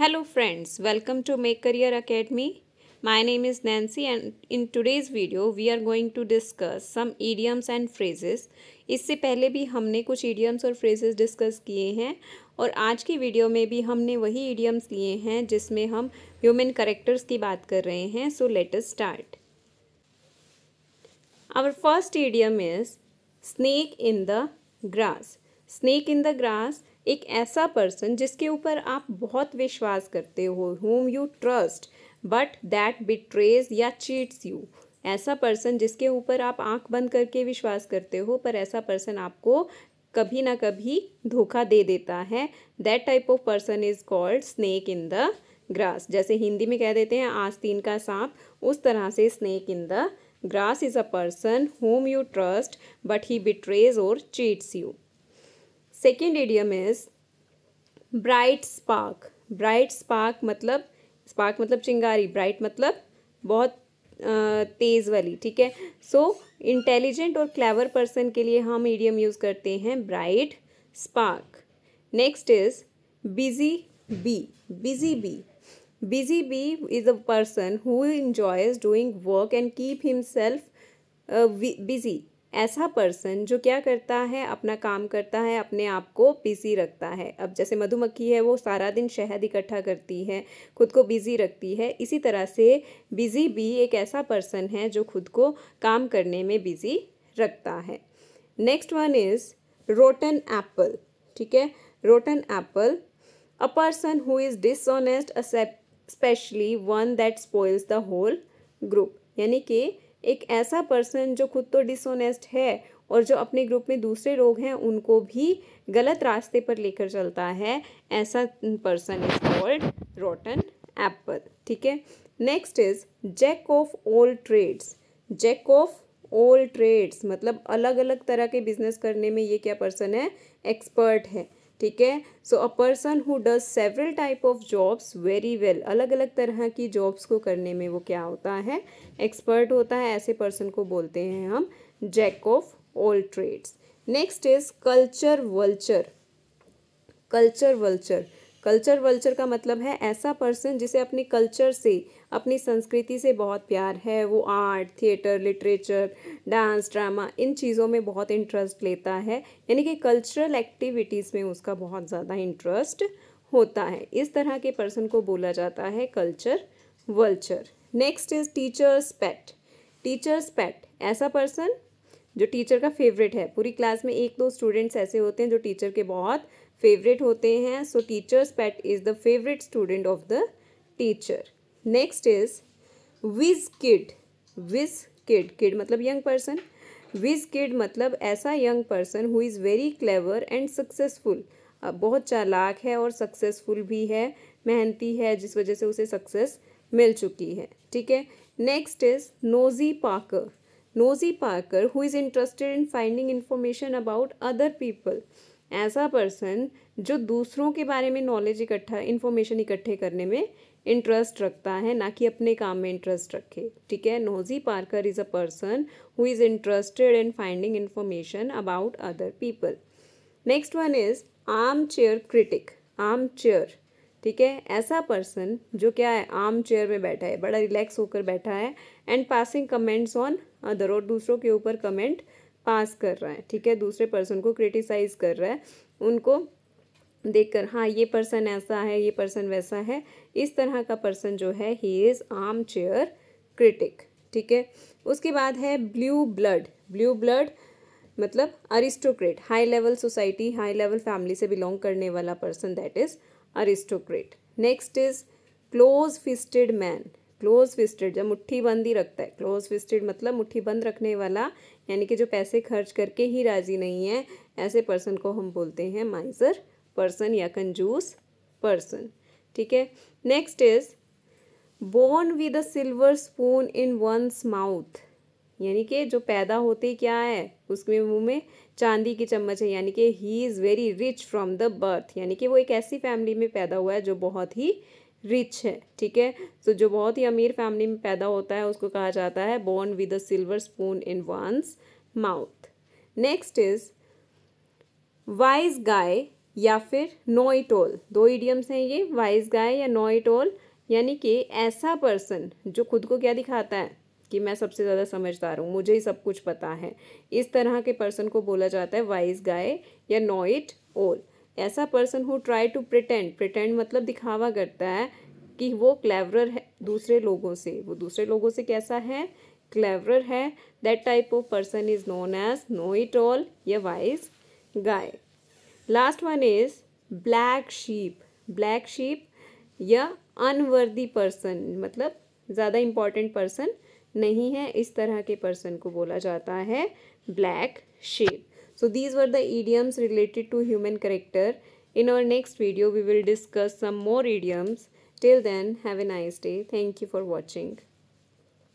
Hello friends, welcome to Make Career Academy. My name is Nancy and in today's video we are going to discuss some idioms and phrases. इससे पहले भी हमने कुछ idioms और phrases discuss किए हैं और आज की वीडियो में भी हमने वही idioms लिए हैं जिसमें हम human characters की बात कर रहे हैं. So let us start. Our first idiom is snake in the grass. Snake in the grass एक ऐसा पर्सन जिसके ऊपर आप बहुत विश्वास करते हो whom you trust but that betrays या चीट्स यू ऐसा पर्सन जिसके ऊपर आप आंख बंद करके विश्वास करते हो पर ऐसा पर्सन आपको कभी ना कभी धोखा दे देता है that type of person is called snake in the grass जैसे हिंदी में कह देते हैं आस्तीन का सांप उस तरह से snake in the grass is a person whom you trust but he betrays और cheats you second idiom is bright spark bright spark मतलब स्पार्क मतलब चिंगारी ब्राइट मतलब बहुत तेज़ वाली ठीक है सो इंटेलिजेंट और क्लेवर पर्सन के लिए हम एडियम यूज़ करते हैं bright spark next is busy bee busy bee busy bee is a person who enjoys doing work and keep himself busy ऐसा पर्सन जो क्या करता है अपना काम करता है अपने आप को बिज़ी रखता है अब जैसे मधुमक्खी है वो सारा दिन शहद इकट्ठा करती है खुद को बिज़ी रखती है इसी तरह से बिज़ी भी एक ऐसा पर्सन है जो खुद को काम करने में बिज़ी रखता है next one is rotten apple ठीक है rotten apple a person who is dishonest especially one that spoils the whole group यानी कि एक ऐसा पर्सन जो खुद तो डिसोनेस्ट है और जो अपने ग्रुप में दूसरे लोग हैं उनको भी गलत रास्ते पर लेकर चलता है ऐसा person is called rotten apple ठीक है next is jack of all trades jack of all trades मतलब अलग अलग तरह के बिजनेस करने में ये क्या पर्सन है एक्सपर्ट है ठीक है so a person who does several type of jobs very well अलग अलग तरह की जॉब्स को करने में वो क्या होता है एक्सपर्ट होता है ऐसे पर्सन को बोलते हैं हम jack of all trades next is culture vulture culture vulture culture vulture का मतलब है ऐसा पर्सन जिसे अपने कल्चर से अपनी संस्कृति से बहुत प्यार है वो art theatre literature dance drama इन चीज़ों में बहुत इंटरेस्ट लेता है यानी कि कल्चरल एक्टिविटीज़ में उसका बहुत ज़्यादा इंटरेस्ट होता है इस तरह के पर्सन को बोला जाता है culture vulture next is teacher's pet teacher's pet ऐसा पर्सन जो टीचर का फेवरेट है पूरी क्लास में एक दो स्टूडेंट्स ऐसे होते हैं जो टीचर के बहुत फेवरेट होते हैं so teacher's pet is the favourite student of the teacher next is whiz kid whiz kid kid मतलब यंग पर्सन विज किड मतलब ऐसा young person who is very clever and successful बहुत चालाक है और सक्सेसफुल भी है मेहनती है जिस वजह से उसे सक्सेस मिल चुकी है ठीक है next is nosy parker nosy parker who is interested in finding information about other people ऐसा पर्सन जो दूसरों के बारे में नॉलेज इकट्ठा इन्फॉर्मेशन इकट्ठे करने में इंटरेस्ट रखता है ना कि अपने काम में इंटरेस्ट रखे ठीक है nosy parker is a person who is interested in finding information about other people next one is armchair critic armchair ठीक है ऐसा पर्सन जो क्या है आर्म चेयर में बैठा है बड़ा रिलैक्स होकर बैठा है and passing comments on other और दूसरों के ऊपर कमेंट पास कर रहा है ठीक है दूसरे पर्सन को क्रिटिसाइज़ कर रहा है उनको देखकर हाँ ये पर्सन ऐसा है ये पर्सन वैसा है इस तरह का पर्सन जो है he is armchair critic ठीक है उसके बाद है ब्लू ब्लड ब्लू ब्लड मतलब aristocrat high level society high level family से बिलोंग करने वाला person that is aristocrat next is close fisted man close fisted जब मुट्ठी बंद ही रखता है क्लोज फिस्टेड मतलब मुट्ठी बंद रखने वाला यानी कि जो पैसे खर्च करके ही राज़ी नहीं है ऐसे पर्सन को हम बोलते हैं माइजर पर्सन या कंजूस पर्सन ठीक है next is born with a silver spoon in one's mouth यानी कि जो पैदा होते क्या है उसमें मुंह में चांदी की चम्मच है यानी कि he is very rich from the birth यानी कि वो एक ऐसी फैमिली में पैदा हुआ है जो बहुत ही रिच है ठीक है सो जो बहुत ही अमीर फैमिली में पैदा होता है उसको कहा जाता है born with a silver spoon in one's mouth next is wise guy या फिर नोइटोल दो इडियम्स हैं ये वाइज गाय या नोइटोल यानी कि ऐसा पर्सन जो खुद को क्या दिखाता है कि मैं सबसे ज़्यादा समझदार हूँ मुझे ही सब कुछ पता है इस तरह के पर्सन को बोला जाता है वाइज गाय या नोइट ओल ऐसा person who try to pretend pretend मतलब दिखावा करता है कि वो क्लेवरर है दूसरे लोगों से वो दूसरे लोगों से कैसा है क्लेवरर है that type of person is known as know it all या wise guy last one is black sheep black sheep या अनवर्दी पर्सन मतलब ज़्यादा इम्पॉर्टेंट पर्सन नहीं है इस तरह के पर्सन को बोला जाता है black sheep So these were the idioms related to human character. In our next video, we will discuss some more idioms. Till then, have a nice day. Thank you for watching.